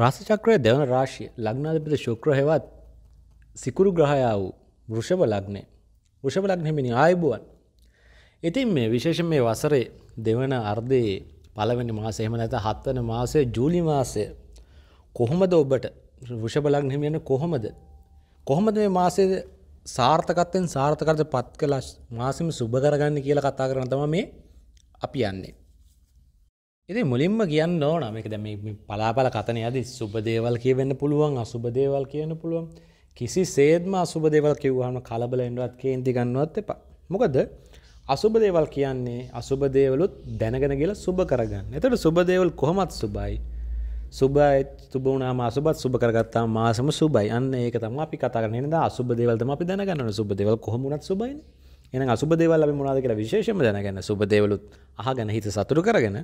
රාසචක්‍රය දෙවන රාශිය ලග්නාධපිත ශුක්‍ර හෙවත් සිකුරු ග්‍රහයා වූ වෘෂභ ලග්නය වෘෂභ ලග්නෙමිනි ආයුබුවන්. ඉතින් මේ විශේෂම මේ වසරේ දෙවන අර්ධයේ පළවෙනි මාස එහෙම නැත හත්වන මාසය ජූලි මාසය කොහොමද ඔබට වෘෂභ ලග්නහිමියන කොහොමද කොහොමද මේ මාසය සාර්ථකත්වයෙන් සාර්ථකරද පත් කළ මාසම සුභ කරගන්න කියලා කතා කරන තම මේ අපි යන්නේ. එති මුලින්ම කියන්න ඕන මේක දැම පලාපල කතන ඇද සුබදේවල් කියවෙන්න පුළුවන් අසුබදේවල් කියන්න පුළුවන් කිසි සේත්ම අසුබදේවල් කිව්හම කලබල එඩුවත් කේන්ති ගන්නවත් එපා මොකද අසුබදේවල් කියන්නේ අසුබදේවලුත් දැනගෙන කියලා සුබ කරගන්න එතට සුබදේවල් කොහොමත් සුබයි සුබයි තුබුණනාම අසුබත් සුබ කරගත්තා මාසම සුබයි අන්න ඒක තම අපි කතරන අසුබදේවල්තම අපි දැනගන්න සුබදේවල් කොහොමුණත් සුබයින එන අසුබදේවල් අපි මුණද කියලා විශේෂම දැනගන්න සුබදේවලුත් අහ ගැන හිත සතුරු කරගෙන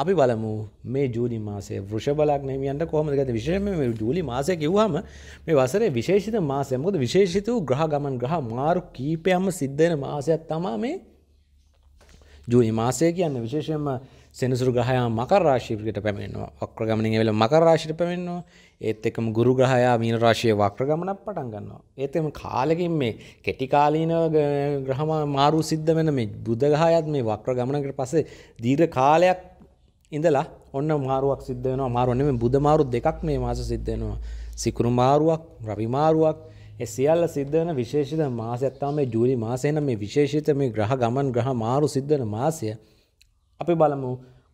අපි බලමු මේ ජූලි මාසේ වෘෂබලක් නමියන්ට කොහොමද ගත විශේෂම මේ ජූලි මාසය කිව්වම මේ වසරේ විශේෂිත මාසය මොකද විශේෂිත වූ ග්‍රහ ගමන් ග්‍රහ මාරු කීපයක්ම සිද්ධ වෙන මාසයක් තමයි මේ ජූලි මාසය කියන්නේ විශේෂයෙන්ම සෙනසුරු ග්‍රහයා මකර රාශියට පැමිණෙනවා වක්‍ර ගමනින් ඇවිල්ලා මකර රාශියට පැමිණෙනවා ඒත් එක්කම ගුරු ග්‍රහයා මීන රාශියේ වක්‍ර ගමනක් පටන් ගන්නවා ඒත් එක්කම කාලෙකින් මේ කෙටි කාලීන ග්‍රහ මාරු සිද්ධ වෙන මේ බුධ ග්‍රහයාත් මේ වක්‍ර ගමනකට පස්සේ දීර්ඝ කාලයක් ඉඳලා ඔන්න මාරුවක් සිද්ධයනවා මාරුවන මේ බුද මාරු දෙකක් මේ මාස සිද්ධයනවා සිකුරු මාරුවක් රවිමාරුවක් සියල්ල සිද්ධන විශේෂිත මාසයක්තාව මේ ජූලි මාසයන මේ විශේෂිත මේ ග්‍රහ ගමන් ග්‍රහ මාරු සිද්ධන මාසය අපි බලමු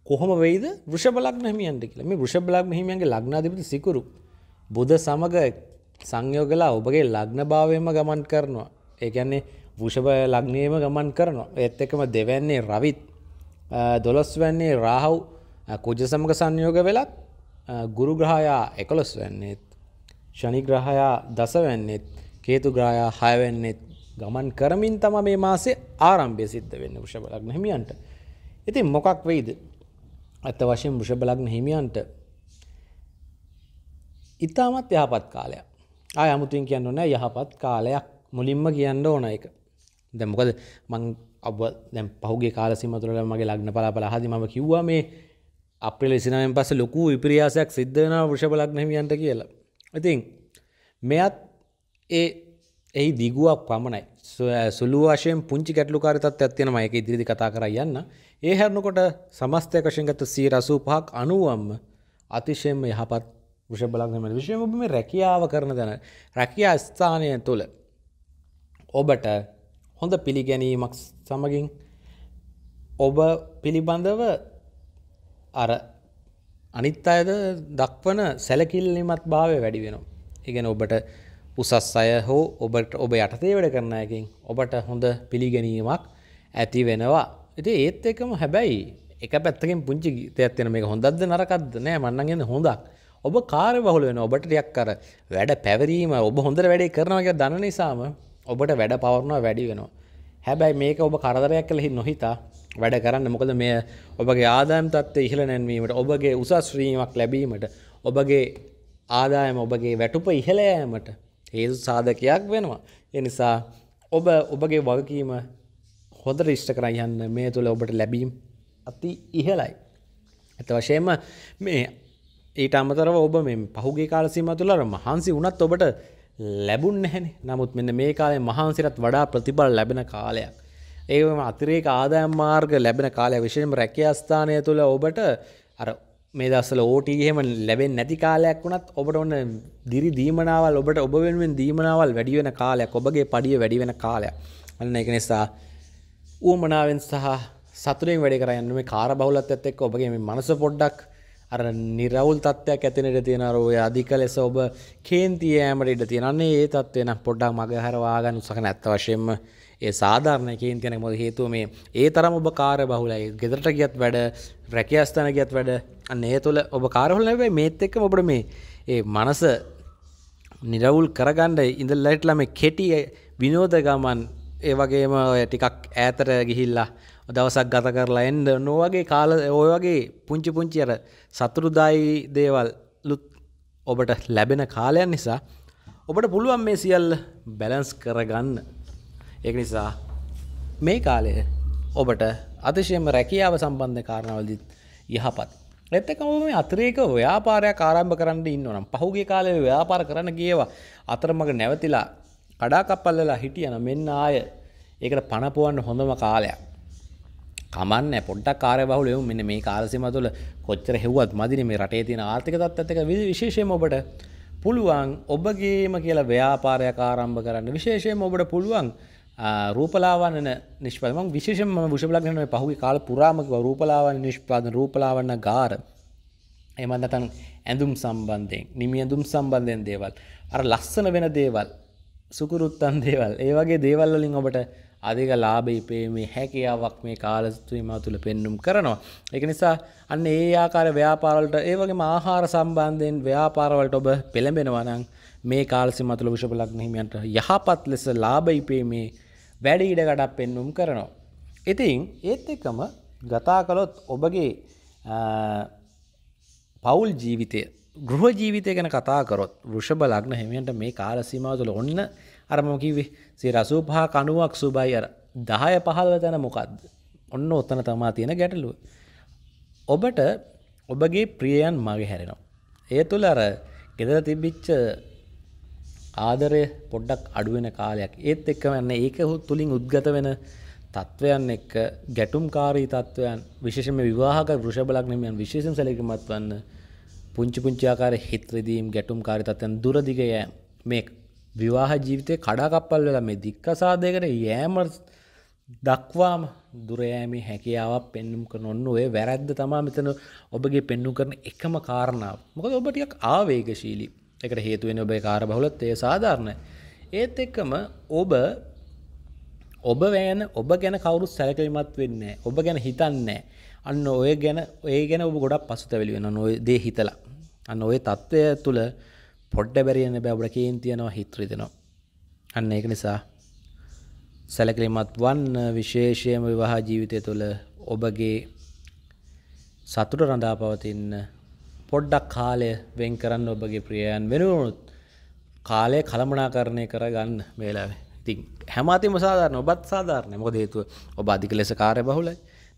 කොහොම වෙයිද වෘෂබලක් හිමියන්ට කියලා මේ වෘෂබලක් හිමියන්ගේ ලග්නාධිපති සිකුරු බුද සමග සංයෝගලා ඔබගේ ලග්න භාවයම ගමන් කරනවා ඒකන්නේ වෘෂභ ලග්නයම ගමන් කරනවා ඒත් එකම දෙවැන්නේ රවිත් දොළොස් වැන්නේ රාහව් කුජ සමග සංයෝග වෙලත් ගුරු ග්‍රහයා එකොළොස් වෙන්නේත් ශනි ග්‍රහයා දස වෙන්නේත් කේතු ග්‍රහයා හයවෙන්නේත් ගමන් කරමින් තම මේ මාසේ ආරම්භය සිද්ධ වෙන්න වෘෂභලග්න හිමියන්ට. ඉතින් මොකක් වෙයිද? අත වශයෙන් වෘෂභලග්න හිමියන්ට ඊටමත් යහපත් කාලයක්. ආය අමුතුවෙන් කියන්න ඕනේ යහපත් කාලයක් මුලින්ම කියන්න ඕන එක. දැන් මොකද මං අව දැන් පහුගේ කාල සීමාව තුළ මගේ ලග්න පලාපල අහදී මම කිව්වා මේ අප්‍රිල විසිනාවෙන් පස්ස ලොකු විපිරියාසයක් සිද්ධ වෙන වෘෂභලක් නැමියන්ට කියලා. ඉතින් මෙයත් ඒ එහි දිගුවක් පමණයි සුළු වශයෙන් පුංචි ගැටලුකාරි තත්ත්වයක් තියෙනවා ඒක ඉදිරිදි කතා කර යන්න. ඒ හැරෙනකොට සමස්තයක් වශයෙන් ගත 185ක් 90ක්ම අතිශයම යහපත් වෘෂභ බලක් නෙමෙයි. විශේෂයෙන්ම ඔබ මේ රැකියාව කරන දැන රැකියා ස්ථානය තුළ ඔබට හොඳ පිළිගැනීමක් සමගින් ඔබ පිළිබඳව අර අනිත් අයද දක්වන සැලකිල්ලිමත් භාවය වැඩි වෙනවා. ඉගෙන ඔබට උසස් අය හෝ ඔබට ඔබ යටතේ වැඩ කරනයකින් ඔබට හොඳ පිළිගැනීමක් ඇති වෙනවා. ඇති ඒත් එකම හැබැයි එක පැත්තකින් පුංචි තයත්වෙන මේ හොඳද නරකක්ද නෑ මන්නගෙන හොඳක් ඔබ කාර බහුල වෙන ඔබට ටියක් කර වැඩ පැවරීම ඔබ හොඳර වැඩේ කරනවගේ දන නිසාම ඔබට වැඩ පවරනවා වැඩි වෙනවා. හැබැයි මේක ඔබ කරදරයක් කලෙහි නොහිතා වැඩ කරන්න මොකද මේ ඔබගේ ආදායම් තත්ත්ව ඉහළ නැන්වීමට ඔබගේ උසස්ශ්‍රීමක් ලැබීමට ඔබගේ ආදායම ඔබගේ වැටුප ඉහළෑමට හේතු සාධකයක් වෙනවා. එනිසා ඔබ ඔබගේ වගකීම හොඳ රිෂ්ට කරයන්න මේ තුළ ඔබට ලැබීම් අති ඉහලයි. ඇත වශයෙන්ම මේ ඊට අමතරව ඔබ මේ පහුගේ කාලසීම තුළර මහන්සි වනත් ඔබට ලැබුන් නැහැන නමුත් මෙන්න මේ කාලේ මහන්සිරත් වඩා ප්‍රතිබල ලැබෙන කාලයක්. ඒම අතිරේක ආදායම් මාර්ග ලැබෙන කාලය විශෂම රැකියස්ථානය තුළ ඔබට අර මේ දස්සල ඕටීහෙම ලැබෙන් නැති කාලයක් වුණත් ඔබට ඔන්න දිරි දීමනාවල් ඔබට ඔබ වෙනුවෙන් දීමනාවල් වැඩිවෙන කාලයක් ඔබගේ පඩිය වැඩිවෙන කාලය අන්න එක නිසා ඌමනාවෙන් සහ සතුරෙන් වැඩි කරයන්න මේ කාර බහුලත් ඇත් එක් ඔබගේ මනස පොඩ්ඩක් අර නිරවුල් තත්ත්වයක් ඇතිනට තියෙනර ඔය අධික ලෙස ඔබ කේන්තියෑමට ඉඩ තියෙනන්නේ ඒ තත්වය නම් පොඩ්ඩක් මගහරවාගන්න උසකන ඇත්ත වශයෙන්ම ඒ සාධාරණ කේන්තියන මොද හේතුව මේ ඒ තරම් ඔබ කාර බහුලයි ගෙදරට ගියත් වැඩ රැකියස්ථන ගියත් වැඩ අන්න ඒ තුළ ඔබ කාරහුල ලැබේ මේත් එක්ක ඔබට මේ ඒ මනස නිරවුල් කරගණ්ඩ ඉඳල්ලටලම කෙටිය විනෝධ ගමන් ඒ වගේම ඔය ටිකක් ඈතර ගිහිල්ලා දවසක් ගත කරලා එන්න නොවගේ කාල ඔය වගේ පුංචි පුංචි අර සතුරුදායි දේවල් ලුත් ඔබට ලැබෙන කාලයන් නිසා ඔබට පුළුවන් මේ සියල්ල බැලන්ස් කරගන්න ඒක නිසා මේ කාලය ඔබට අතිශයම රැකියාව සම්බන්ධ කාරණවලදිත් යහපත් එත්තකම මේ අතරේක ව්‍යාපාරයක් ආරම්භ කරන්න ඉන්නවනම් පහුගේ කාලේ ව්‍යාපාර කරන්න ගියවා අතරමඟ නැවතිලා කඩාකප්පල්ලලා හිටියන මෙන්න ආය ඒකට පණපුවන්න හොඳම කාලයක් කමන්න පොඩ්ඩක් කාරබහුල එවු මෙන්න මේ කාලසිම තුළ කොච්චර හෙව්වත් මදින මේ රටේ තියෙන ආර්ථික තත්ත්වක විශේෂයෙන් ඔබට පුළුවන් ඔබගේම කියලා ව්‍යාපාරයක් ආරම්භ කරන්න විශේෂයෙන් ඔබට පුළුවන් රූපලාවන නිෂ්පදම විශේෂම විෂපලක්න පහුගේ කාල පුරාමක රූපලාවන නිෂ්පාද රූපලාවන්න ගාර එමන්නතන් ඇඳුම් සම්බන්ධයෙන් නිමි ඇඳුම් සම්බන්ධයෙන් දේවල් අර ලස්සන වෙන දේවල් සුකුරුත්තන් දේවල් ඒවගේ දේවල්ලින් ඔබට අධික ලාභ ඉපේ මේ හැකියාවක් මේ කාලස්තුීමා තුළ පෙන්නුම් කරනවා. එක නිසා අන්න ඒ ආකාර ව්‍යාපාරවලට ඒවගේ ආහාර සම්බන්ධයෙන් ව්‍යාපාරවලට ඔබ පෙළඹෙනවනං මේ කාලසි මතුළ විෂපලක් නහිමියන්ට යහපත් ලෙස ලාභ ඉපේ මේ වැඩි ඉඩකඩක් පෙන්නුම් කරනවා. ඉතින් ඒත් එකම ගතා කළොත් ඔබගේ පවුල් ජීවිතය ගෘහ ජීවිතය ගැන කතා කරොත් වෘෂභ ලග්න හිමියන්ට මේ කාල සීමාව තුළ ඔන්න අර මම කිව්වේ 185 කණුවක් සුබයි අර 10 15 තැන මොකද්ද? ඔන්න ඔතන තමා තියෙන ගැටලුව. ඔබට ඔබගේ ප්‍රියයන් මගේ හැරෙනවා. ඒ තුළ අර ගෙදර තිබිච්ච ආදරය පොඩ්ඩක් අඩුවෙන කාලයක් ඒත් එක්ක වෙන්න ඒක තුළින් උද්ගත වෙන තත්ත්වයන් එක්ක ගැටුම්කාරී තත්ත්වයන් විශේෂම විවාහක වෘෂභ ලග්නමයන් විශේෂයෙන් සැලකිලිමත් වන්න පුංචි පුංචාකාර හිත්‍රදීම් ගැටුම් කාරිතත්යන් දුරදිග යෑම් මේ විවාහ ජීවිතය කඩාකප්පල් වෙලා මේ දික්කසාදයකට යෑම දක්වාම දුරෑමි හැකියාවක් පෙන්නුම් කර නොන්න ඔය වැරැද්ද තමා මෙතන ඔබගේ පෙන්නු කරන එකම කාරණාව මොකද ඔබටියක් ආවේගශීලි එකට හේතුවෙන ඔබේ කාර බහුලත් එය සාධාරණයි ඒත් එක්කම ඔබ ඔබ වෑන ඔබ ගැන කවුරුත් සැලකිලිමත් වෙන්නේ ඔබ ගැන හිතන්නේ අන්න ඔය ගැන ඒ ගැන ඔබ ගොඩක් පසුතැවිලි වෙන නොය දේ හිතලා අන්න ඔය තත්ත්වය තුළ පොඩ්ඩ බැරියන්න බැබට කේන් තියෙනවා හිත්‍රිදෙනවා අන්න ඒක නිසා සැලකිලිමත් වන්න විශේෂයම විවාහ ජීවිතය තුළ ඔබගේ සතුට රඳා පවතින්න පොඩ්ඩක් කාලය වෙන් කරන්න ඔබගේ ප්‍රියයන් වෙනුවනුත් කාලය කළමනාකරණය කර ගන්න මේලාවේ ඉතින් හැමතිම සාධාරන ඔබත් සාධාරණය මොද හේතුව ඔබ අධික ලෙස කාරය බහුලයි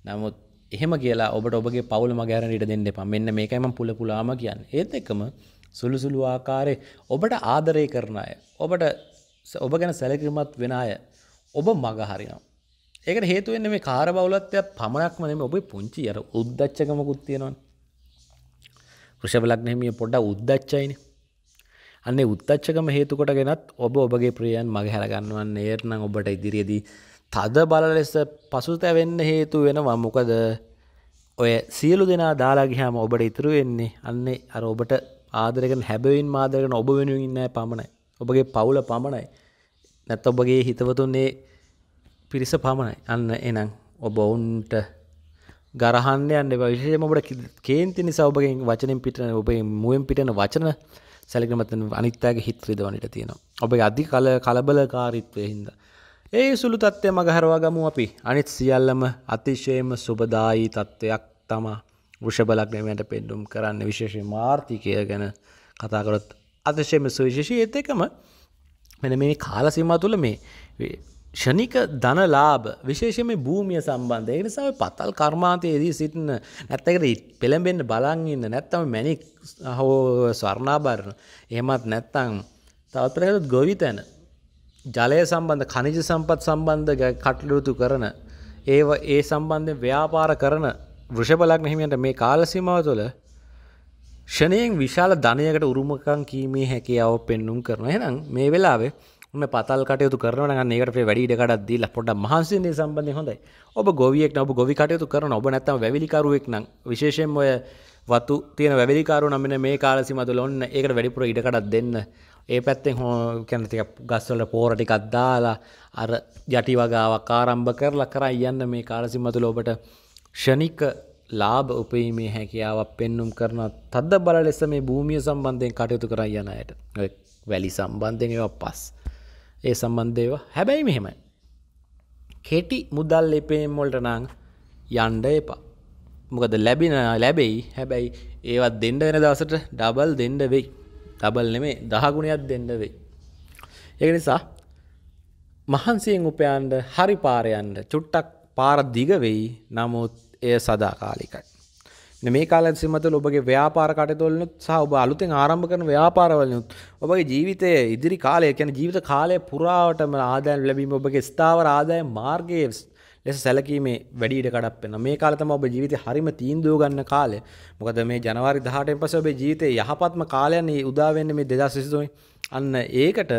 නමුත් එහෙම කියලා ඔබට ඔබගේ පවුල මගෑරණට දෙන්න එපා මෙන්න මේකයිම පුල පුලාම කියන්න ඒත් එකම සුළුසුළු ආකාරය ඔබට ආදරය කරන අය ඔබට ඔබ ගැන සැලකිරමත් වෙන අය ඔබ මග හරිනම් ඒකට හේතුවෙන්න මේ කාර බවලත්වයක් පමණක්ම නෙම ඔබේ පුංචි අර උද්දච්චකමකුත් තියෙනවා ෘෂභලක්නහිමිය පොඩ්ඩ උද්දච්චයින අන්නේ උත්තච්චකම හේතුකොට ගෙනත් ඔබ ඔබගේ ප්‍රියන් මගේ හැරගන්නවන් ඒර්නම් ඔබට ඉදිරියේදී තද බල ලෙස පසුතැවෙන්න හේතු වෙනවා මොකද ඔය සියලු දෙනා දාලාගිහාම ඔබට ඉතුරු වෙන්නේ අන්නේ අර ඔබට ආදරකන හැබවින් මාදරකන ඔබ වෙනුවෙන් ඉන්න පමණයි ඔබගේ පවුල පමණයි නැත් ඔබගේ හිතවතුන්නේ පිරිස පමණයි අන්න එනම් ඔබ ඔවුන්ට ගරහන්න යන්න විශෂයම ඔබට කේන්ති නිසා ඔබගේ වචනින් පිටන ඔබේ මුවෙන් පිටන වචන සැලිකමතන අනිත්තාගේ හිත්‍රීදවනට තියෙනවා ඔබ අධි කල කලබලකාරීත්වය හින්දා ඒ සුළු තත්ත්වය මගහරවා ගමු අපි අනිත් සියල්ලම අතිශයම සුබදායි තත්ත්වයක් තමා වෘෂබලක්නමයට පෙන්ඩුම් කරන්න විශේෂ මාර්ථිකය ගැන කතාකරොත් අතිශයම සුවිශේෂී ඒත් එකම මෙන මේ කාල සීම තුළ මේ ෂණික ධනලාබ විශේෂම භූමිය සම්බන්ධ එනිසා පතල් කර්මාන්තයේදී සිටින නැත්තකට පෙළඹෙන්න්න බලන් ඉන්න නැත්තම මැනික් හෝ ස්වර්ණාභරණ එහෙමත් නැත්තං තවතරයත් ගොවිතැන ජලය සම්බන්ධ කනිජ සම්පත් සම්බන්ධ කටලුතු කරන ඒ ඒ සම්බන්ධය ව්‍යාපාර කරන වෘෂභලක්න හිමියන්ට මේ කාලසීමාව තුළ ෂණයෙන් විශාල ධනයකට උරුමකං කීමේ හැකියාව පෙන්නුම් කරන එනම් මේ වෙලාවේ උන්න පතල් කටයුතු කරන ඒකට වැඩිඩකටත් දීලා පොඩ මහන්සින්නේ සම්බන්ධය හොඳයි ඔබ ගොවියෙක් ඔබ ගොවි කටයුතු කරන ඔබ නැත්තම් වැවිලිකරුවෙක් නම් විශේෂයෙන් ඔය වතු තියෙන වැවිලිකාරු නම් මේ කාලසිමතුල ඔන්න ඒකට වැඩිපුර ඉඩකටත් දෙන්න ඒ පැත්තෙන් හෝ කැන ටික ගස්වල පෝර ටිකක් දාලා අර යටි වගාවක් ආරම්භ කරලා කරා යන්න මේ කාලසිම්මතුල ඔබට ෂණික ලාභ උපයීමේ හැකියාවක් පෙන්නුම් කරන තද්ද බල ලෙස මේ භූමිය සම්බන්ධයෙන් කටයුතු කරා යන අයට වැලි සම්බන්ධයෙන් ඒවා පස් ඒ සම්බන්ධයව හැබැයි මෙහෙමයි කෙටි මුදල් එපේම් වලට නම් යන්න එපා මොකද ලැබෙන ලැබෙයි හැබැයි ඒවත් දෙන්න වෙන දවසට ඩබල් දෙන්න වෙයි ඩබල් නෙමේ දහගුණයක් දෙන්න වෙයි. ඒක නිසා මහන්සියෙන් උපයන්ට හරි පාරයන්ට චුට්ටක් පාර දිග වෙයි නමුත් එය සදාකාලිකයි. මේ කාල සිමත ඔබගේ ව්‍යාපාර කටතුොලනුත් සහ ඔබ අලුතෙන් ආරම්භ කරන ව්‍යාපාරවලනුත් ඔබගේ ජීවිතය ඉදිරි කාලය ැන ජීවිත කාලය පුරාවටම ආදායන් ලැබීම ඔබගේ ස්ථාව ආදාය මාර්ගයේ ලෙස සැලකීමේ වැඩිට කඩක් වෙන මේ කාලතම ඔබ ජීවිත හරිම තීන්දුව ගන්න කාලය මොකද මේ ජනවාරි දහටෙන් පස ඔබේ ජීවිතය යහපත්ම කාලයන්නේ උදාවෙන්න මේ දෙදස් විසිතුයි අන්න ඒකට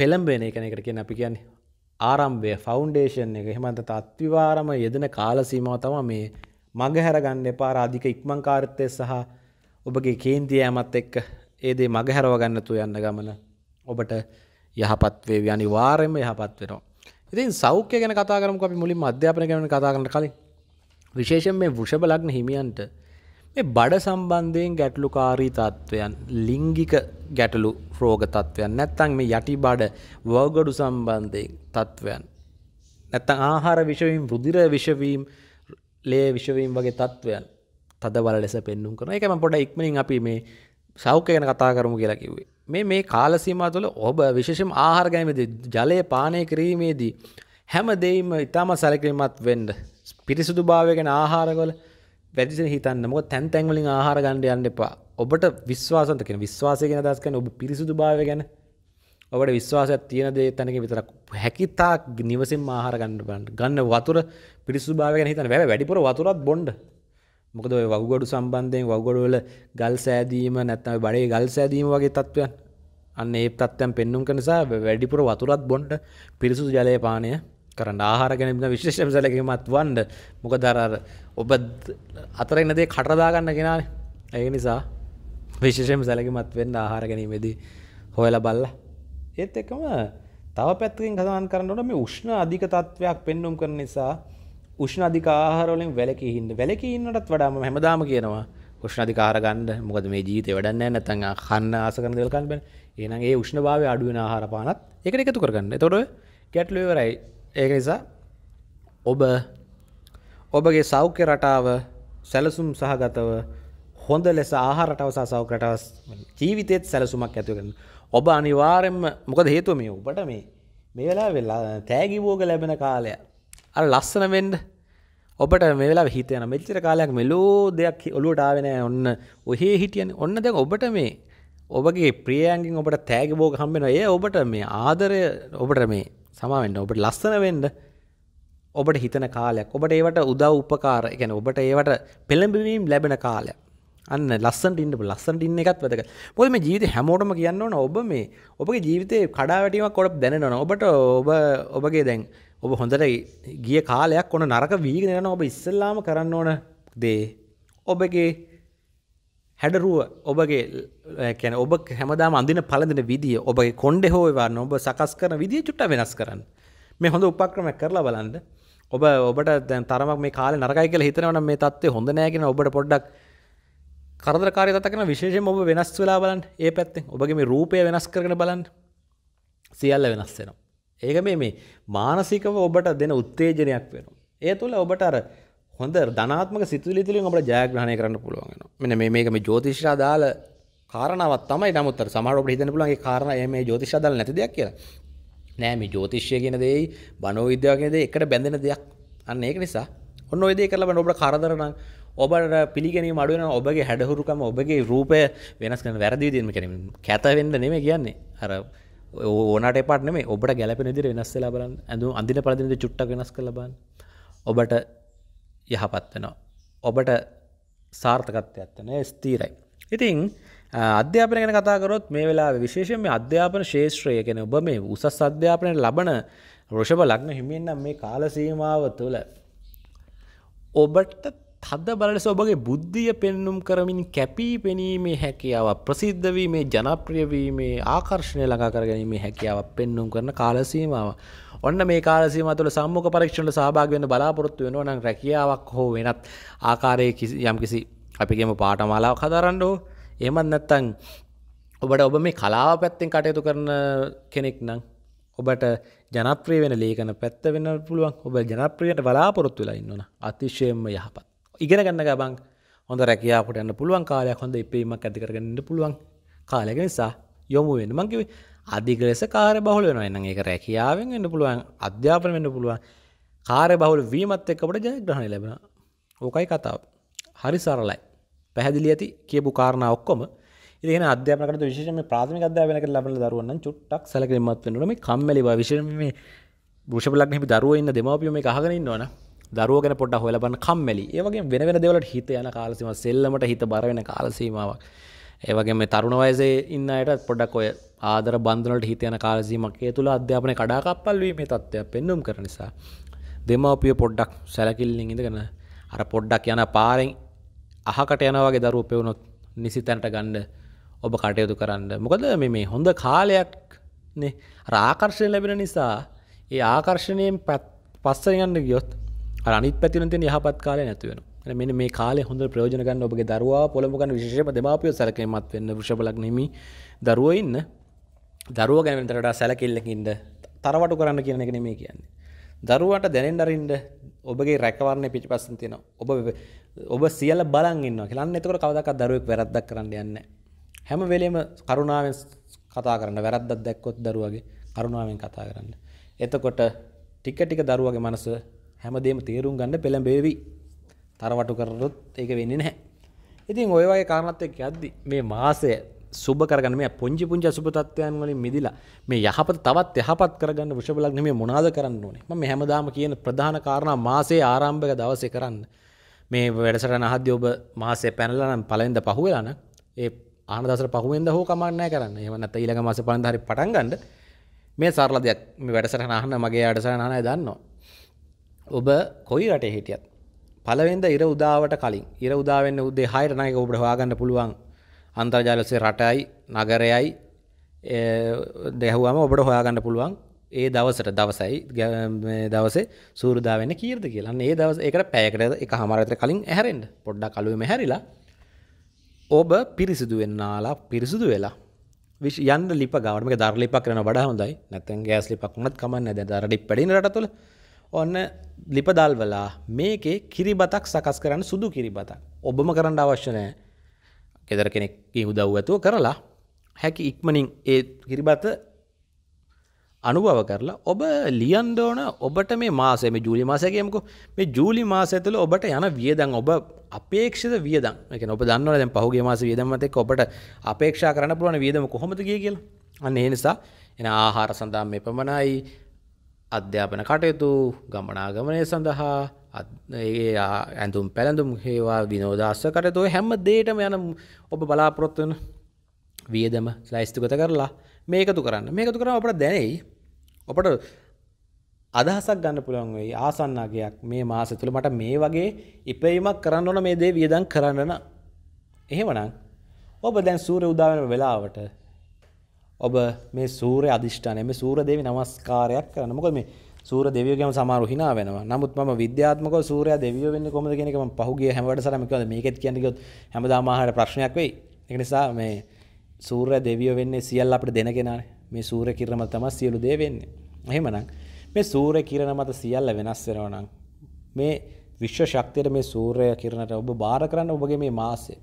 පෙළම්බෙන එකනකට කියෙන් අපි කියන්නේ ආරම්භය ෆෞන්ඩේෂන් එක හෙමන්ත තත්විවාරම යෙදෙන කාලසීමාව තම මේ මඟ හැරගන්න එපා රාධික ඉක්මංකාරත්තය සහ ඔබගේ කේන්තිය ඇමත් එක්ක ඒදේ මඟ හැරවගන්නතු යන්න ගමන ඔබට යහපත්වේ අනිවාරෙන්ම යහපත් වෙනවා ඉතින් සෞඛ්‍ය ගැන කතා කරමු අපි මුලින්ම අධ්‍යාපන ගැන කතා කරන්න කලින් විශේෂයෙන් මේ වෘෂභ ලග්න හිමියන්ට මේ බඩ සම්බන්ධයෙන් ගැටලුකාරී තත්ත්වයන් ලිංගික ගැටලු රෝග තත්ත්වයන් නැත්තම් මේ යටි බඩ වවගඩු සම්බන්ධයෙන් තත්ත්වයන් නැත්තම් ආහාර විෂවීම් රුධිර විෂවීම් ලේ විෂවීම් වගේ තත්ත්වයන් තදබල ලෙස පෙන්වුම් කරනවා. ඒකම පොඩ්ඩක් ඉක්මනින් අපි මේ සෞඛ්‍ය ගැන කතා කරමු කියලා කිව්වේ. මේ මේ කාලසීමා තුළ ඔබ විශේෂම ආහාර ගැනීමේදී ජලය පානය කිරීමේදී හැම දෙයක්ම ඉතාම සැලකිලිමත් වෙන්න. පිරිසුදු භාවය ගැන ආහාරවල වැඩිසෙන හිතන්න. මොකද තැන් තැන් වලින් ආහාර ගන්න යන්න එපා. ඔබට විශ්වාසන්ත කියන විශ්වාසය ගැන අදහස් කරන ඔබ පිරිසුදු භාවය ගැන ඔබට විශ්වාසයක් තියෙන දේ තැනකින් විතරක් හැකිතාක් නිවසින්ම ආහාර ගන්න ගන්න වතුර පිරිසුදු භාවය ගැන හිතන්න. වැඩිපුර වතුරත් බොන්න. මොකද ඔය වගොඩු සම්බන්ධයෙන් වගොඩුවල ගල් සෑදීම නැත්තම බඩේ ගල් සෑදීම වගේ තත්ත්වයන් අන්න ඒ තත්ත්වයන් පෙන්නුම් කනසා වැඩිපුර වතුරත් බොන්ට පිරිසුදු ජලය පානය කරන්න ආහාර ගැනීම විශේෂම සැලකීමත් වන්ඩ මොකදර ඔබ අතර එන්නදේ කටරදාගන්න කෙනාන ඒ නිසා විශේෂම සැලකිමත් වෙන්න ආහාර ගැනීමේදී හොයල බල්ල ඒත් එකම තව පැත්තිකින් කදන් කරන්නට මේ උෂ්ණ අධික තත්ත්වයක් පෙන්නුම් කරන නිසා උෂ්ණධික ආහාරවලින් වැලකී හින්න වැලකී ඉන්නටත් වඩාම හැමදාම කියනවා උෂ්ණධික ආහාර ගන්න මොකද මේ ජීවිතේ වැඩක් නැහැ නැත්නම් කන්න ආස කරන දේවල් කන්න බෑ එහෙනම් ඒ උෂ්ණභාවය අඩු වෙන ආහාර පානත් ඒකට එකතු කරගන්න. එතකොට ගැටලුව ඉවරයි. ඒක නිසා ඔබ ඔබගේ සෞඛ්‍ය රටාව සැලසුම් සහගතව හොඳ ලෙස ආහාරටව සසෞකරටව ජීවිතයත් සැලසුමක් ඇතුකරන ඔබ අනිවාරෙන්ම මොකද හේතුව මේ ඔබට මේ මේ වෙලා වෙලා තෑගිවෝග ලැබෙන කාලයක් අර ලස්සන වෙන්ඩ ඔබට මේලා හිතයන මෙච්චර කාලයක් මෙලෝ දෙයක් ඔලුවට ආවෙන ඔන්න ඔහේ හිටියන ඔන්න දෙ ඔබට මේ ඔබගේ ප්‍රියයන්ගින් ඔබට තෑග බෝග හම්බෙන ඒ ඔබට මේ ආදරය ඔබට මේ සමාවෙන්න්න ඔබට ලස්සන වෙන්ඩ ඔබට හිතන කාලයක් ඔබට ඒවට උදව් උපකාර ගැන ඔබට ඒවට පෙළඹවීම් ලැබෙන කාලය අන්න ලස්සන්ට ඉන්න ලස්සන්ට ඉන්න එකත් වැදක පොදම ජීවිත හැමෝටම කියන්න ඕන ඔබ මේ ඔබගේ ජීවිතය කඩාවැටීමක් කොඩක් දැනෙනවා ඔබට ඔබ ඔබගේ දැන් ඔබ හොඳට ගිය කාලයක් ඔන නරක වීගෙන යන ඔබ ඉස්සල්ලාම කරන්න ඕන දේ ඔබගේ හැඩරුව ඔබගේ කැන ඔබ හැමදාම අඳින පලඳන විදිිය ඔබගේ කොන්ඩ හෝවන්න ඔබ සකස් කරන විදිිය චුට්ට වෙනස් කරන්න මේ හොඳ උපක්‍රම කරලා බලන්න ඔබ ඔබට දැන් තරමක් මේ කාල නරකයි කියල හිතනවන මේ තත්වේ හොඳ නෑගෙන ඔබට පොඩ්ඩක් කරදරකාරය තකන විශේෂම ඔබ වෙනස් වෙලා බලන් ඒ පැත්තෙන් ඔබගේ මේ රූපය වෙනස් කරන බලන් සියල්ල වෙනස් වෙනවා ඒක මේ මේ මානසිකව ඔබට දෙන උත්තේජනයක් වෙනවා. ඒ තුළ ඔබට අර හොඳ ධනාත්මක සිතුවිලි තුළින් අපිට ජයග්‍රහණය කරන්න පුළුවන් වෙනවා. මෙන්න මේ මේක මේ ජ්‍යොතිෂා දාල කාරණාවක් තමයි. නමුත් අර සමහර ඔබට හිතෙන්න පුළුවන් ඒ කාරණා මේ ජ්‍යොතිෂා දාල නැති දෙයක් කියලා. නෑ මේ ජ්‍යොතිෂය කියන දෙයයි බනෝ විද්‍යාව කියන දෙය එකට බැඳෙන දෙයක්. අන්න ඒක නිසා ඔන්න ඔය දේ කරලා බලන්න ඔබට කරදර නම් ඔබට පිළිගැනීම අඩු වෙනවා ඔබගේ හැඩහුරුකම ඔබගේ රූපය වෙනස් කරන වැරදි විදිහම කියන්නේ කැත වෙන්න නෙමෙයි කියන්නේ. අර ඕනට පටන මේ ඔබට ගැලපෙන දිර වෙනස් වෙලා බලන්න ඇඳු අඳින පලදිනද චුට්ට වෙනස් කළබන් ඔබට යහපත් වෙනවා ඔබට සාර්ථකත්වයක් වෙන ස්තීරයි ඉතින් අධ්‍යාපන ගැන කතාකරොත් මේ වෙලා විශේෂම අධ්‍යාපන ශේෂත්‍රය ගැන ඔබ මේ උසස් අධ්‍යාපනයට ලබන රෝෂභ ලග්න හිමියන්නම් මේ කාලසීමාව තුළ ඔබට තද බලස ඔබගේ බුද්ධිය පෙන්නුම් කරමින් කැපී පෙනීමේ හැකියාව ප්‍රසිද්ධවීමේ ජනප්‍රියවීමේ ආකර්ශණය ළඟා කරගැනීමේ හැකියාව පෙන්නුම් කරන කාලසීමාව. ඔන්න මේ කාලසීම තුළ සම්මුඛ පරීක්ෂණට සහභාගී වෙන්න බලාපොරොත්තු වෙනවා නම් රැකියාවක් හෝ වෙනත් ආකාරයේ යම්කිසි අපිගේම පාඨමාලාවක් හදාරන්න ඕ. එහෙමත් නැත්නම් ඔබට ඔබ මේ කලාව පැත්තෙන් කටයුතු කරන කෙනෙක් නම් ඔබට ජනප්‍රිය වෙන ලේඛන පැත්ත වෙන්න පුළුවන්. ඔබ ජනප්‍රියට බලාපොරොත්තු වෙලා ඉන්න ඕන. අතිශයම යහපත්. ඉගෙන ගන්න ගබන් හොඳ රැකයාපට යන්න පුළුවන් කාලයක් හොඳ එපීමක් ඇතිකරගන්නට පුළුවන් කාලයක නිසා යොමු වෙන මංකිවේ අධික ලෙස කාර බහුල වෙන එන ඒක රැකියාවෙන් වෙන්න පුළුවන් අධ්‍යාපන වෙන්න පුළුවන් කාරය බහුල වීමත් එක්කට ජයග්‍රහණ ලැබෙන ඕකයි කතාව හරි සරලයි පැහැදිලි ඇති කියපු කාරණ ඔක්කොම ඉතින් අධ්‍යාපනකට විශේෂම ප්‍රාථමික අධ්‍යාපනයකට ලැබෙන දරුවන් නම් චුට්ටක් සැලකිලිමත් වෙන්න ඕනේ මේ කම්මැලි බව විශේෂම මේ වෘෂභ ලග්නෙහි දරුවෝ ඉන්න දෙමාපියෝ මේක අහගෙන ඉන්නවනේ දරුවගෙන පොට හොලබන්න කම්මැලි ඒවගේ වෙන වෙන දෙවලට හිත යන කාලසිම සෙල්ලමට හිත බරවෙන කාලසීමාවක් ඒවගේ මේ තරුණ වයසේ ඉන්න අයටත් පොඩක් ඔය ආදර බන්ධනට හිත යන කාලසීමක් ඒ තුළ අධ්‍යාපන කඩාකප්පල්වීම තත්ත්වයක් පෙන්නුම් කර නිසා දෙමවපිය පොඩ්ඩක් සැලකිල්ලින් ඉඳගෙන අර පොඩ්ඩක් යන පාරෙන් අහකට යනවගේ දරුව පෙවුණොත් නිසි තැනට ගණ්ඩ ඔබ කටයුතු කරන්න මොකද මේ හොඳ කාලයක් රාකර්ශය ලැබෙන නිසා ඒ ආකර්ශණයෙන් පස්සරගන්න ගියොත් අනිත් පැතිනති යහපත් කාලය නැතිවෙන මෙ මේ කාල හොඳ ප්‍රයෝජනගන්න ඔබගේ දරවා පොළමුගන්න විශේෂම දෙමාපිය සැලකීමත් වෙන්න විෂපලක් නෙමි දරුව ඉන්න දරුව ගැනතරට සැලකිල්ලකින්ද තරවට කරන්න කියන එක නෙමේ කියන්නේ. දරුවට දැනෙන්ඩරින්ට ඔබගේ රැකවරණය පිචි පස්සන් තියෙන ඔබ ඔබ සියල බලන්න කියලන්න එතකට කවදක් දරුවක් වැරද්දක් කරන්න යන්න. හැම වෙලේම කරුණාවෙන් කතා කරන්න වැරද්දක් දැක්කොත් දරුවගේ කරුණාවෙන් කතා කරන්න. එතකොට ටික ටික දරුවගේ මනස හැමදේම තේරුම් ගන්න පෙළඹේවි. තරවටු කරොත් ඒක වෙන්නේ නැහැ. ඉතින් ඔය වගේ කාරණාත් එක්ක යද්දි මේ මාසය සුබ කරගන්න මේ පුංචි පුංචි අසුබ තත්ත්වයන් වලින් මිදිලා මේ යහපත තවත් යහපත් කරගන්න වෘෂභ ලග්න මේ මොනවාද කරන්න ඕනේ මම හැමදාම කියන ප්‍රධාන කාරණා මාසයේ ආරම්භක දවසේ කරන්න මේ වැඩසටහන අහද්දී ඔබ මාසයේ පැනලා නම් පළවෙනිද පහුවෙලා නම් ඒ ආන දවසට පහුවෙන්ද හෝ කමන්නේ කරන්න එහෙම නැත්නම් ඊළඟ මාසේ පළවෙනිද හරි පටන් ගන්න මේ සරල දෙයක් මේ වැඩසටහන අහන්න මගේ වැඩසටහන අහනයි දන්නවා ඔබ කොයි රටේ හිටියත් පළවෙනිද ඉර උදාවට කලින් ඉර උදා වෙන්න උදේ 6ට නම් ඒක ඔබට හොයාගන්න පුළුවන් අන්තර්ජාලයේ රටයි නගරයයි දැහුවම ඔබට හොයාගන්න පුළුවන් ඒ දවසට දවසයි මේ දවසේ සූර්යදා වෙන්න කීයද කියලා. අන්න ඒ දවස් ඒකට පැයකට එකමාර විතර කලින් ඇහැරෙන්න. පොඩ්ඩක් අලුයම හැරිලා ඔබ පිරිසිදු වෙන්නාලා පිරිසිදු වෙලා විශ් යන්න ලිප ගාවට මේක දර ලිපක් කරන වඩා හොඳයි. නැත්නම් ගෑස් ලිපක් වුණත් කමක් නැහැ. දැන් දර ලිප් වැඩින රටතොල ඔන්න ලිපදල් වලා මේකේ කිරිබතක් සකස් කරන්න සුදු කිරිබතක් ඔබම කරන්න අවශ්‍යනෑ කෙදර කෙනෙක් උදව් ඇතුව කරලා හැකි ඉක්මනින් ඒ කිරිබත අනුභව කරලා ඔබ ලියන්ඩෝන ඔබට මේ මාසයම ජූලි මාසයකයමක මේ ජූලි මාස ඇතුළ ඔබට යන වියදන් ඔබ අපේක්ෂද වියදන් එක ඔබ දන්නවල දැන් පහුගේ මාස වියදමතෙක් ඔබට අපේක්ෂා කරන්න පුළුවන් වියදම කොහොමද කිය කියලා අන්න ඒ නිසා එන ආහාර සඳහා මෙපමණයි අධ්‍යාපන කටයුතු ගමනාගමනය සඳහා ඇඳුම් පැළඳුම් හේවා විනෝදස්ස කරතෝ හැම දේටම යන ඔබ බලාපොරොත්වන වියදම ලයිස්තුගත කරලා මේකතු කරන්න මේකතු කරන අපට දැනෙයි ඔපට අදහසක් ගන්න පුළුවන් වෙයි ආසන්නගයක් මේ මාස තුළ මට මේ වගේ ඉපැයීමක් කරන්න ඕන මේ දේ වියදන් කරන්න එහෙමනම් ඔබ දැන් සූර උදාවන වෙලාවට ඔබ මේ සූර අධිෂ්ඨානය මේ සූර දෙවි නමස්කාරයක් කරන්න මොකද මේ සූර දෙවියෝගේම සමහරව hina වෙනවා. නමුත් මම විද්‍යාත්මකව සූර්යා දෙවියෝ වෙන්නේ කොහොමද කියන එක මම පහුගිය හැම වෙලසරම කිව්වා. මේකෙත් කියන්නේ කිව්වොත් හැමදාම ආහාර ප්‍රශ්නයක් වෙයි. ඒක නිසා මේ සූර්යා දෙවියෝ වෙන්නේ සියල්ල අපිට දෙන කෙනානේ. මේ සූර්ය කිරණ මත තමයි සියලු දේ වෙන්නේ. එහෙමනම් මේ සූර්ය කිරණ මත සියල්ල වෙනස් වෙනවා නම් මේ විශ්ව ශක්තියට මේ සූර්ය කිරණට ඔබ බාර කරන්න ඔබගේ මේ මාසය.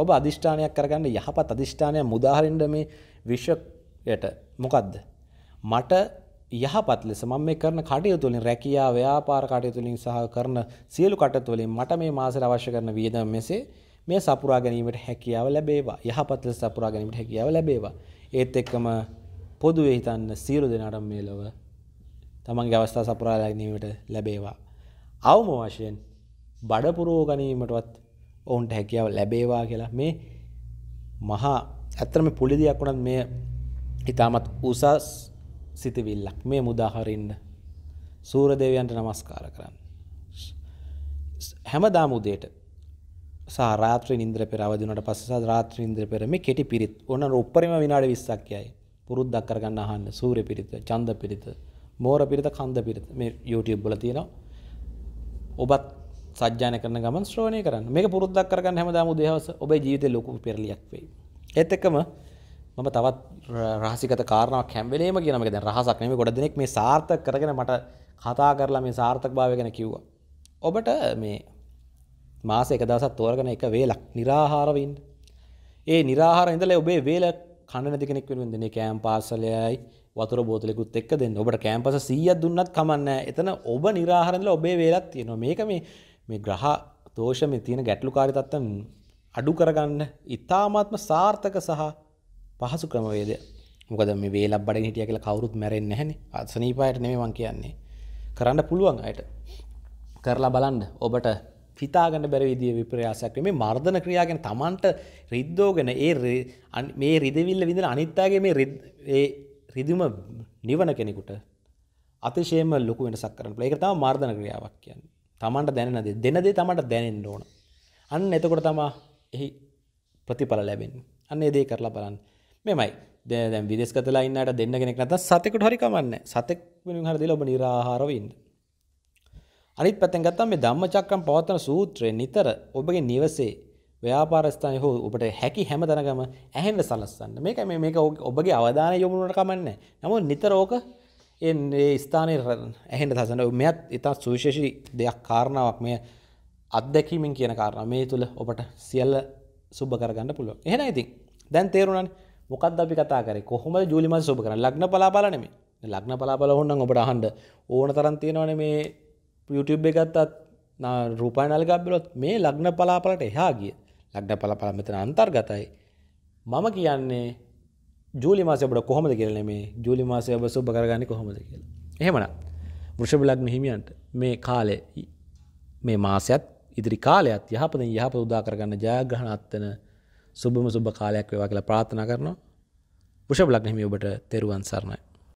ඔබ අදිෂ්ඨානයක් කරගන්න යහපත් අදිෂ්ඨානයක් මුදාහරින්න මේ විශ්ව යට මොකක්ද මට යහපත් ලෙස මම මේ කරන කටයුතු වලින් රැකියාව ව්‍යාපාර කටයුතු වලින් සහ කරන සියලු කටයුතු වලින් මට මේ මාසෙට අවශ්‍ය කරන වියදම මෙසේ මේ සපුරා ගැනීමට හැකියාව ලැබේවා යහපත් ලෙස සපුරා ගැනීමට හැකියාව ලැබේවා ඒත් එක්කම පොදුවේ හිතන්න සියලු දෙනාටම මේ ලොව තමන්ගේ අවස්ථා සපුරා ගැනීමට ලැබේවා අවම වශයෙන් බඩ පුරව ගැනීමටවත් ඔවුන්ට හැකියාව ලැබේවා කියලා මේ මහා ඇත්තම පුලි දෙයක් වුණත් මේ ඉතාමත් උසස් සිතිවිල්ලක් මේ මුදාහරින්න සූරදේවයන්ට නමස්කාර කරන්න. හැමදාම උදේට සාරාත්‍ර ඉන්ද්‍ර පෙර අවදිනට පස්ස රාත්‍ර ඉන්ද්‍ර පෙර මේ කෙටි පිරිත් ඕන උපරිම විනාඩි 20ක් යයි. පුරුද්දක් කරගන්න අහන්න සූර්ය පිරිත, චන්ද පිරිත, මෝර පිරිත, කන්ද පිරිත මේ YouTube වල තියෙනවා. ඔබත් සජ්ජාන කරන ගමන් ශ්‍රවණය කරන්න. මේක පුරුද්දක් කරගන්න හැමදාම උදේ හවස ඔබේ ජීවිතේ ලොකු පෙරලියක් වෙයි. ඒත් එක්කම මම තවත් රහසිකත කාරණාවක් හැම්වෙලේම කියනම ගැන රහසක් නෙමෙයි ගොඩ දෙනෙක් මේ සාර්ථක කරගෙන මට කතා කරලා මේ සාර්ථකභාවය ගැන කිව්වා. ඔබට මේ මාස එක දවසක් තෝරගෙන එක වේලක් निराහාරව ඉන්න. ඒ निराහාර ඉඳලා ඔබේ වේල කන්න නැති කෙනෙක් වෙනුවෙන් දෙන්නේ කෑම පාසලයයි වතුර බෝතලෙකුත් එක්ක දෙන්න. ඔබට කෑම්පස 100ක් දුන්නත් කමන්නේ එතන ඔබ निराහාර ඉඳලා ඔබේ වේලක් තියෙනවා. මේක මේ මේ ග්‍රහ දෝෂ මේ තියෙන ගැටලුකාරී තත්ත්වම් අඩු කරගන්න ඉතාමත්ම සාර්ථක සහ පහසු ක්‍රමවේද මොකද මේ වේ ලබ්බඩ හිටිය කියලා කවුරුත් මැරෙන් නැහැන අසනීපායට නෙමවන් කියන්නේ කරන්න පුළුවන් අයට කරලා බලන්ඩ ඔබට ිතාගන්න බැරිවිදිිය විප්‍රයාසයක් මේ මර්ධන ක්‍රියාගෙන තමන්ට රිද්දෝගෙන ඒ මේ රිදවිල්ල විඳන අනිත්තාගේ මේ රිදිම නිවන කෙනෙකුට අතිශේම ලොකු වෙනසක් කරන ඒකතාව මාර්ධන ක්‍රියාවක් කියන්න තමන්ට දැනනද දෙනදේ තමට දැනෙන් ඕන අන්න එතකොට තමා එහි ප්‍රතිඵල ලැබෙන් අන්න එදේ කරලා බලන්න මෙමයි දැ විදෙස් කතලාන්නට දෙන්න කෙනෙක් නත සතෙකුට හරි කමන්න සතෙක් වෙන හරදි ඔබ නිරාහාරවන්ද. අනිත් පැතැගත්තම් මේ ධම්ම චක්කම් පවත්වන සූත්‍රය නිතර ඔබගේ නිවසේ ව්‍යාපාරස්ථානය හෝ ඔබට හැකි හැම දනගම ඇහෙන්ට සලස්සන්න මේක මේ මේක ඔබගේ අවධානය යොමුණට කමන්න නමු නිතරෝක ඒ ස්ථානය ඇහෙන්ට දසන මෙත් ඉතා සුවිශේෂි දෙයක් කාරණාවක් මේ අත්දැකීමින් කියන කාරණ මේ තුළ ඔබට සියල්ල සුබ කරගන්න පුළුව එහෙන ඉතින් දැන් තේරුණන් මොකක්ද අපි කතා කරේ කොහොමද ජූලි මාසෙ සුබ කරන්නේ ලග්න පලාපල නෙමෙයි ලග්න පලාපල ඕනනම් ඔබට අහන්න ඕන තරම් තියෙනවනේ මේ YouTube එක ගත්තත් රූපයනල්ගක් බලොත් මේ ලග්න පලාපලට එහා ගිය ලග්න පලාපල මෙතන අන්තර්ගතයි මම කියන්නේ ජූලි මාසය ඔබට කොහොමද කියලා මේ ජූලි මාසය ඔබ සුබ කරගන්නේ කොහොමද කියලා. එහෙමනම් වෘෂභ ලග්න හිමියන්ට මේ කාලේ මේ මාසයත් ඉදිරි කාලයත් යහපතෙන් යහපත උදා කරගන්න ජයග්‍රහණ අත්වන සුබම සුබ කාලයක් වේවා කියලා ප්‍රාර්ථනා කරනවා. පුෂබ් ලග්න හිමි ඔබට තෙරුවන් සරණයි.